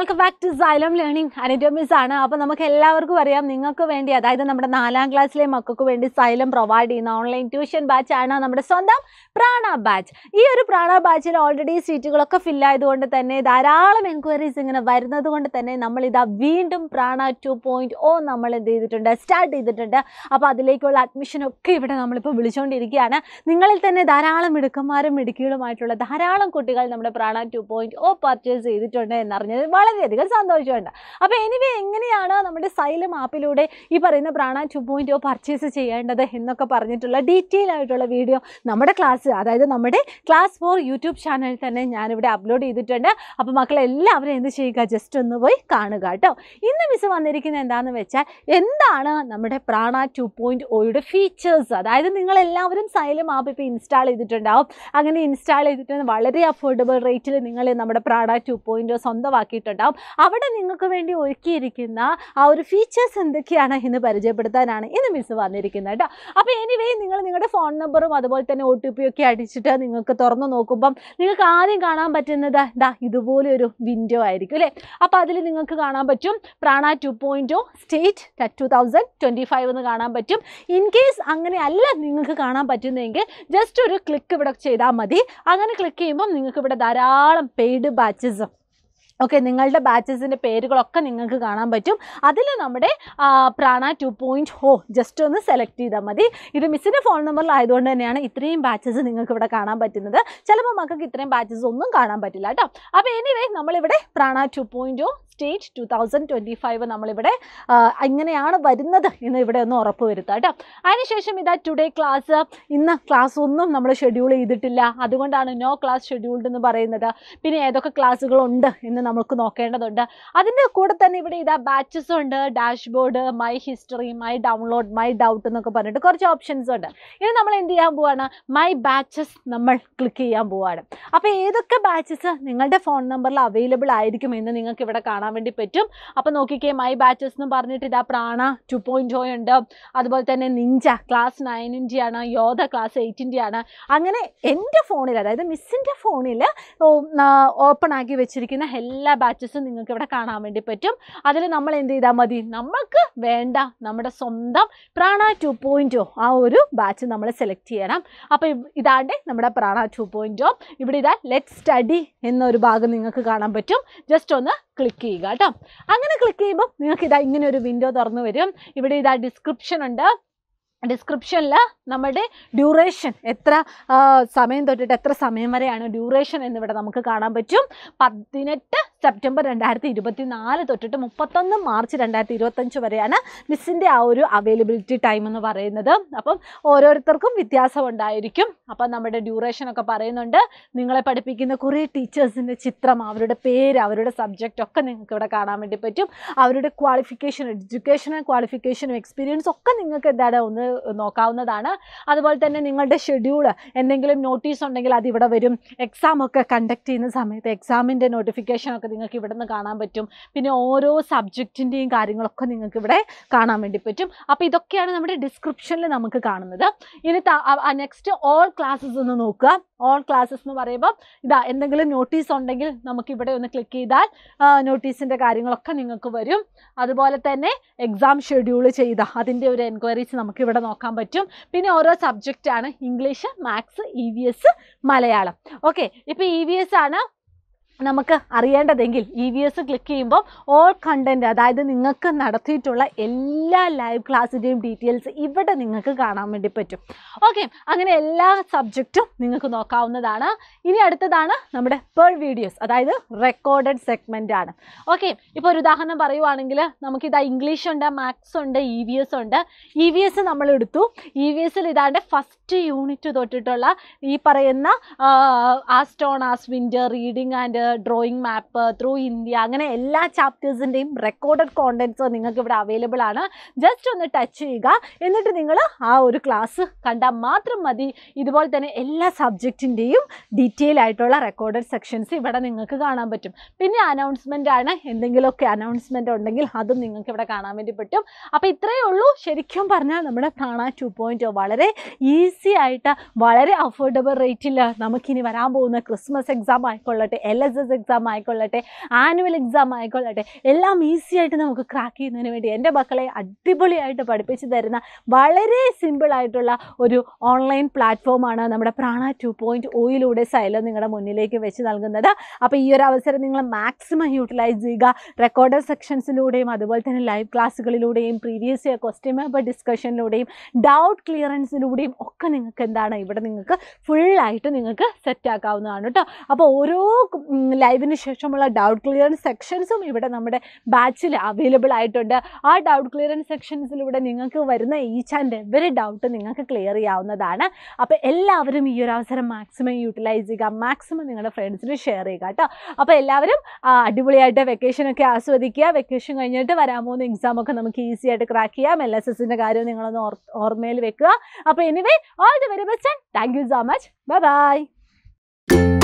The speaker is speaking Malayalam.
Welcome back to Xylem learning അനറ്റോമിസ് ആണ് അപ്പോൾ നമുക്ക് എല്ലാവർക്കും അറിയാം നിങ്ങൾക്ക് വേണ്ടി അതായത് നമ്മുടെ നാലാം ക്ലാസ്സിലെ മക്കൾക്ക് വേണ്ടി സൈലം പ്രൊവൈഡ് ചെയ്യുന്ന ഓൺലൈൻ ട്യൂഷൻ ബാച്ച് ആണ് നമ്മുടെ സ്വന്തം പ്രാണ ബാച്ച് ഈ ഒരു പ്രാണ ബാച്ചിൽ ഓൾറെഡി സീറ്റുകളൊക്കെ ഫിൽ ആയതുകൊണ്ട് തന്നെ ധാരാളം എൻക്വയറീസ് ഇങ്ങനെ വരുന്നത് കൊണ്ട് തന്നെ നമ്മളിതാ വീണ്ടും പ്രാണ ടു പോയിൻറ്റ് ഓ നമ്മൾ എന്ത് ചെയ്തിട്ടുണ്ട് സ്റ്റാർട്ട് ചെയ്തിട്ടുണ്ട് അപ്പോൾ അതിലേക്കുള്ള അഡ്മിഷനൊക്കെ ഇവിടെ നമ്മളിപ്പോൾ വിളിച്ചുകൊണ്ടിരിക്കുകയാണ് നിങ്ങളിൽ തന്നെ ധാരാളം മിടുക്കന്മാരും മിടുക്കികളുമായിട്ടുള്ള ധാരാളം കുട്ടികൾ നമ്മുടെ പ്രാണ ടു പോയിൻറ്റ് ഓ പർച്ചേസ് ചെയ്തിട്ടുണ്ട് എന്നറിഞ്ഞത് വളരെ വളരെയധികം സന്തോഷമുണ്ട് ഉണ്ട് അപ്പോൾ എനിവേ എങ്ങനെയാണ് നമ്മുടെ സൈലം ആപ്പിലൂടെ ഈ പറയുന്ന പ്രാണ ടു ഓ പർച്ചേസ് ചെയ്യേണ്ടത് എന്നൊക്കെ പറഞ്ഞിട്ടുള്ള ഡീറ്റെയിൽ ആയിട്ടുള്ള വീഡിയോ നമ്മുടെ ക്ലാസ് അതായത് നമ്മുടെ ക്ലാസ് ഫോർ യൂട്യൂബ് ചാനലിൽ തന്നെ ഞാനിവിടെ അപ്ലോഡ് ചെയ്തിട്ടുണ്ട് അപ്പോൾ മക്കളെല്ലാവരും എന്ത് ചെയ്യുക ജസ്റ്റ് ഒന്ന് പോയി കാണുക കേട്ടോ ഇന്ന് മിസ് വന്നിരിക്കുന്നത് എന്താണെന്ന് വെച്ചാൽ എന്താണ് നമ്മുടെ പ്രാണ ടു പോയിൻറ്റ് ഓയുടെ ഫീച്ചേഴ്സ് അതായത് നിങ്ങളെല്ലാവരും സൈലം ആപ്പ് ഇപ്പോൾ ഇൻസ്റ്റാൾ ചെയ്തിട്ടുണ്ടാവും അങ്ങനെ ഇൻസ്റ്റാൾ ചെയ്തിട്ട് വളരെ അഫോർഡബിൾ റേറ്റിൽ നിങ്ങൾ നമ്മുടെ പ്രാണ ടു പോയിൻറ്റ് oh സ്വന്തമാക്കിയിട്ടുണ്ട് ഉണ്ടാവും അവിടെ നിങ്ങൾക്ക് വേണ്ടി ഒരുക്കിയിരിക്കുന്ന ആ ഒരു ഫീച്ചേഴ്സ് എന്തൊക്കെയാണ് ഇന്ന് പരിചയപ്പെടുത്താനാണ് ഇന്ന് മിസ് വന്നിരിക്കുന്നത് കേട്ടോ അപ്പോൾ എനിവേ നിങ്ങൾ നിങ്ങളുടെ ഫോൺ നമ്പറും അതുപോലെ തന്നെ ഒ ടി പി ഒക്കെ അടിച്ചിട്ട് നിങ്ങൾക്ക് തുറന്നു നോക്കുമ്പം നിങ്ങൾക്ക് ആദ്യം കാണാൻ പറ്റുന്നത് എന്താ ഇതുപോലെ ഒരു വിൻഡോ ആയിരിക്കും അല്ലേ അപ്പോൾ അതിൽ നിങ്ങൾക്ക് കാണാൻ പറ്റും Prana two point state two thousand twenty five എന്ന് കാണാൻ പറ്റും ഇൻ കേസ് അങ്ങനെയല്ല നിങ്ങൾക്ക് കാണാൻ പറ്റുന്നതെങ്കിൽ ജസ്റ്റ് ഒരു ക്ലിക്ക് ഇവിടെ ചെയ്താൽ മതി അങ്ങനെ ക്ലിക്ക് ചെയ്യുമ്പം നിങ്ങൾക്ക് ഇവിടെ ധാരാളം പെയ്ഡ് ബാച്ചസും ഓക്കെ നിങ്ങളുടെ ബാച്ചസിൻ്റെ പേരുകളൊക്കെ നിങ്ങൾക്ക് കാണാൻ പറ്റും അതിൽ നമ്മുടെ പ്രാണ ടു പോയിൻറ്റ് ഹോ ജസ്റ്റ് ഒന്ന് സെലക്ട് ചെയ്താൽ മതി ഇത് മിസ്സിൻ്റെ ഫോൺ നമ്പറിലായതുകൊണ്ട് തന്നെയാണ് ഇത്രയും ബാച്ചസ് നിങ്ങൾക്ക് ഇവിടെ കാണാൻ പറ്റുന്നത് ചിലപ്പോൾ മക്കൾക്ക് ഇത്രയും ബാച്ചസ് ഒന്നും കാണാൻ പറ്റില്ല കേട്ടോ അപ്പോൾ എനിവേ നമ്മളിവിടെ Prana two point state two thousand twenty five നമ്മളിവിടെ എങ്ങനെയാണ് വരുന്നത് എന്ന് ഇവിടെ ഒന്ന് ഉറപ്പ് വരുത്താം കേട്ടോ അതിനുശേഷം ഇതാ ടുഡേ ക്ലാസ് ഇന്ന് ക്ലാസ് ഒന്നും നമ്മൾ ഷെഡ്യൂൾ ചെയ്തിട്ടില്ല അതുകൊണ്ടാണ് നോ ക്ലാസ് ഷെഡ്യൂൾഡ് എന്ന് പറയുന്നത് പിന്നെ ഏതൊക്കെ ക്ലാസ്സുകളുണ്ട് എന്ന് നമുക്ക് നോക്കേണ്ടതുണ്ട് അതിൻ്റെ കൂടെ തന്നെ ഇവിടെ ഇതാ ബാച്ചസ് ഉണ്ട് dashboard my history my download my doubt എന്നൊക്കെ പറഞ്ഞിട്ട് കുറച്ച് ഓപ്ഷൻസ് ഉണ്ട് ഇനി നമ്മൾ എന്ത് ചെയ്യാൻ പോവാണ് മൈ ബാച്ചസ് നമ്മൾ ക്ലിക്ക് ചെയ്യാൻ പോവാണ് അപ്പോൾ ഏതൊക്കെ ബാച്ചസ് നിങ്ങളുടെ ഫോൺ നമ്പറിൽ അവൈലബിൾ ആയിരിക്കും എന്ന് നിങ്ങൾക്ക് ഇവിടെ കാണാൻ കാണാൻ വേണ്ടി പറ്റും അപ്പോൾ നോക്കിക്കേ മൈ ബാച്ചസ് എന്ന് പറഞ്ഞിട്ട് ഇതാ പ്രാണ ടു പോയിൻറ്റ് ഓ ഉണ്ട് അതുപോലെ തന്നെ നിഞ്ച ക്ലാസ് ആണ് യോദ ക്ലാസ് ആണ് അങ്ങനെ എൻ്റെ ഫോണിൽ അതായത് മിസ്സിൻ്റെ ഫോണിൽ ഓപ്പൺ ആക്കി വെച്ചിരിക്കുന്ന എല്ലാ ബാച്ചസും നിങ്ങൾക്ക് ഇവിടെ കാണാൻ വേണ്ടി പറ്റും അതിൽ നമ്മൾ എന്ത് ചെയ്താൽ മതി നമുക്ക് വേണ്ട നമ്മുടെ സ്വന്തം പ്രാണ ടു പോയിൻറ്റ് oh ആ ഒരു ബാച്ച് നമ്മൾ സെലക്ട് ചെയ്യണം അപ്പോൾ ഇതാണ്ട് നമ്മുടെ പ്രാണ ടു പോയിൻറ്റ് oh. ഇവിടെ ഇതാ ലെറ്റ് സ്റ്റഡി എന്നൊരു ഭാഗം നിങ്ങൾക്ക് കാണാൻ പറ്റും ജസ്റ്റ് ഒന്ന് ക്ലിക്ക് ചെയ്യുക കേട്ടോ അങ്ങനെ ക്ലിക്ക് ചെയ്യുമ്പോൾ നിങ്ങൾക്ക് ഇതാ ഇങ്ങനെ ഒരു വിൻഡോ തുറന്നു വരും ഇവിടെ ഇതാ ഡിസ്ക്രിപ്ഷൻ ഉണ്ട് ഡിസ്ക്രിപ്ഷനിൽ നമ്മുടെ ഡ്യൂറേഷൻ എത്ര സമയം തൊട്ടിട്ട് എത്ര സമയം വരെയാണ് ഡ്യൂറേഷൻ എന്നിവിടെ നമുക്ക് കാണാൻ പറ്റും പതിനെട്ട് സെപ്റ്റംബർ രണ്ടായിരത്തി ഇരുപത്തി നാല് തൊട്ടിട്ട് മുപ്പത്തൊന്ന് മാർച്ച് രണ്ടായിരത്തി ഇരുപത്തഞ്ച് വരെയാണ് മിസ്സിൻ്റെ ആ ഒരു അവൈലബിലിറ്റി ടൈം എന്ന് പറയുന്നത് അപ്പം ഓരോരുത്തർക്കും വ്യത്യാസം ഉണ്ടായിരിക്കും അപ്പം നമ്മുടെ ഡ്യൂറേഷനൊക്കെ പറയുന്നുണ്ട് നിങ്ങളെ പഠിപ്പിക്കുന്ന കുറേ ടീച്ചേഴ്സിൻ്റെ ചിത്രം അവരുടെ പേര് അവരുടെ സബ്ജക്റ്റ് ഒക്കെ നിങ്ങൾക്ക് ഇവിടെ കാണാൻ വേണ്ടി പറ്റും അവരുടെ ക്വാളിഫിക്കേഷൻ എഡ്യൂക്കേഷണൽ ക്വാളിഫിക്കേഷനും എക്സ്പീരിയൻസ് ഒക്കെ നിങ്ങൾക്ക് എന്താണ് ഒന്ന് നോക്കാവുന്നതാണ് അതുപോലെ തന്നെ നിങ്ങളുടെ ഷെഡ്യൂൾ എന്തെങ്കിലും നോട്ടീസ് ഉണ്ടെങ്കിൽ അതിവിടെ വരും എക്സാം ഒക്കെ കണ്ടക്ട് ചെയ്യുന്ന സമയത്ത് എക്സാമിൻ്റെ ഒക്കെ നിങ്ങൾക്ക് ഇവിടെ നിന്ന് കാണാൻ പറ്റും പിന്നെ ഓരോ സബ്ജക്റ്റിൻ്റെയും കാര്യങ്ങളൊക്കെ നിങ്ങൾക്ക് ഇവിടെ കാണാൻ വേണ്ടി പറ്റും അപ്പോൾ ഇതൊക്കെയാണ് നമ്മുടെ ഡിസ്ക്രിപ്ഷനിൽ നമുക്ക് കാണുന്നത് ഇനി നെക്സ്റ്റ് ഓൾ ക്ലാസ്സസ് ഒന്ന് നോക്കുക ഓൾ ക്ലാസ്സസ് എന്ന് പറയുമ്പോൾ ഇതാ എന്തെങ്കിലും നോട്ടീസ് ഉണ്ടെങ്കിൽ നമുക്ക് ഇവിടെ ഒന്ന് ക്ലിക്ക് ചെയ്താൽ നോട്ടീസിൻ്റെ കാര്യങ്ങളൊക്കെ നിങ്ങൾക്ക് വരും അതുപോലെ തന്നെ എക്സാം ഷെഡ്യൂൾ ചെയ്ത അതിൻ്റെ ഒരു എൻക്വയറീസ് നമുക്ക് ഇവിടെ നോക്കാൻ പറ്റും പിന്നെ ഓരോ സബ്ജക്റ്റാണ് English maths E V S Malayalam okay ഇപ്പോൾ ഇ വി എസ് ആണ് നമുക്ക് അറിയേണ്ടതെങ്കിൽ ഇ വി എസ് ക്ലിക്ക് ചെയ്യുമ്പോൾ ഓൾ കണ്ടൻറ്റ് അതായത് നിങ്ങൾക്ക് നടത്തിയിട്ടുള്ള എല്ലാ ലൈവ് ക്ലാസ്സിൻ്റെയും ഡീറ്റെയിൽസ് ഇവിടെ നിങ്ങൾക്ക് കാണാൻ വേണ്ടി പറ്റും ഓക്കെ അങ്ങനെ എല്ലാ സബ്ജക്റ്റും നിങ്ങൾക്ക് നോക്കാവുന്നതാണ് ഇനി അടുത്തതാണ് നമ്മുടെ പേൾ വീഡിയോസ് അതായത് റെക്കോർഡഡ് സെഗ്മെൻ്റ് ആണ് ഓക്കെ ഇപ്പോൾ ഒരു ഉദാഹരണം പറയുവാണെങ്കിൽ നമുക്കിതാ ഇംഗ്ലീഷ് ഉണ്ട് മാത്സ് ഉണ്ട് ഇ വി എസ് ഉണ്ട് ഇ വി എസ് നമ്മൾ എടുത്തു ഇ വി എസിൽ ഇതാണ്ട് ഫസ്റ്റ് യൂണിറ്റ് തൊട്ടിട്ടുള്ള ഈ പറയുന്ന ആസ്റ്റോൺ ആസ് വിൻ്റർ reading and drawing map through India അങ്ങനെ എല്ലാ ചാപ്റ്റേഴ്സിൻ്റെയും റെക്കോർഡഡ് കോണ്ടൻറ്റ്സ് നിങ്ങൾക്ക് ഇവിടെ അവൈലബിൾ ആണ് ജസ്റ്റ് ഒന്ന് ടച്ച് ചെയ്യുക എന്നിട്ട് നിങ്ങൾ ആ ഒരു ക്ലാസ് കണ്ടാൽ മാത്രം മതി ഇതുപോലെ തന്നെ എല്ലാ സബ്ജക്റ്റിൻ്റെയും ഡീറ്റെയിൽ ആയിട്ടുള്ള റെക്കോർഡഡ് സെക്ഷൻസ് ഇവിടെ നിങ്ങൾക്ക് കാണാൻ പറ്റും പിന്നെ അനൗൺസ്മെൻ്റ് ആണ് എന്തെങ്കിലുമൊക്കെ അനൗൺസ്മെൻ്റ് ഉണ്ടെങ്കിൽ അതും നിങ്ങൾക്ക് ഇവിടെ കാണാൻ വേണ്ടി പറ്റും അപ്പോൾ ഇത്രയേ ഉള്ളൂ ശരിക്കും പറഞ്ഞാൽ നമ്മുടെ പ്രാണ ടു പോയിൻറ്റ് വളരെ ഈസി ആയിട്ട് വളരെ അഫോർഡബിൾ റേറ്റിൽ നമുക്കിനി വരാൻ പോകുന്ന ക്രിസ്മസ് എക്സാം ആയിക്കൊള്ളട്ടെ എൽ എസ് എസ് എക്സാം ആയിക്കൊള്ളട്ടെ ആനുവൽ എക്സാം ആയിക്കൊള്ളട്ടെ എല്ലാം ഈസി ആയിട്ട് നമുക്ക് ക്രാക്ക് ചെയ്യുന്നതിന് വേണ്ടി എൻ്റെ മക്കളെ അടിപൊളിയായിട്ട് പഠിപ്പിച്ചു തരുന്ന വളരെ സിമ്പിളായിട്ടുള്ള ഒരു ഓൺലൈൻ പ്ലാറ്റ്ഫോമാണ് നമ്മുടെ പ്രാണ ടു പോയിൻറ്റ് ഒയിലൂടെ സൈലം നിങ്ങളുടെ മുന്നിലേക്ക് വെച്ച് നൽകുന്നത് അപ്പോൾ ഈ ഒരു അവസരം നിങ്ങൾ മാക്സിമം യൂട്ടിലൈസ് ചെയ്യുക റെക്കോർഡർ സെക്ഷൻസിലൂടെയും അതുപോലെ തന്നെ ലൈവ് ക്ലാസ്സുകളിലൂടെയും പ്രീവിയസ് ഇയർ ക്വസ്റ്റ്യൻ പേപ്പർ ഡിസ്കഷനിലൂടെയും ഡൗട്ട് ക്ലിയറൻസിലൂടെയും ഒക്കെ നിങ്ങൾക്ക് എന്താണ് ഇവിടെ നിങ്ങൾക്ക് ഫുള്ളായിട്ട് നിങ്ങൾക്ക് സെറ്റ് ആക്കാവുന്നതാണ് കേട്ടോ അപ്പോൾ ഓരോ ലൈവിന് ശേഷമുള്ള ഡൗട്ട് ക്ലിയറൻസ് സെക്ഷൻസും ഇവിടെ നമ്മുടെ ബാച്ചിൽ അവൈലബിൾ ആയിട്ടുണ്ട് ആ ഡൗട്ട് ക്ലിയറൻസ് സെക്ഷൻസിലൂടെ നിങ്ങൾക്ക് വരുന്ന ഈച്ച് ആൻഡ് എവറി ഡൗട്ട് നിങ്ങൾക്ക് ക്ലിയർ ചെയ്യാവുന്നതാണ് അപ്പോൾ എല്ലാവരും ഈ ഒരു അവസരം മാക്സിമം യൂട്ടിലൈസ് ചെയ്യുക മാക്സിമം നിങ്ങളുടെ ഫ്രണ്ട്സിന് ഷെയർ ചെയ്യുക കേട്ടോ അപ്പോൾ എല്ലാവരും അടിപൊളിയായിട്ട് വെക്കേഷനൊക്കെ ആസ്വദിക്കുക വെക്കേഷൻ കഴിഞ്ഞിട്ട് വരാൻ പോകുന്ന എക്സാമൊക്കെ നമുക്ക് ഈസി ആയിട്ട് ക്രാക്ക് ചെയ്യാം എൽ എസ് എസിൻ്റെ കാര്യം നിങ്ങളൊന്ന് ഓർമ്മയിൽ വെക്കുക അപ്പോൾ anyway all the very best and thank you so much bye by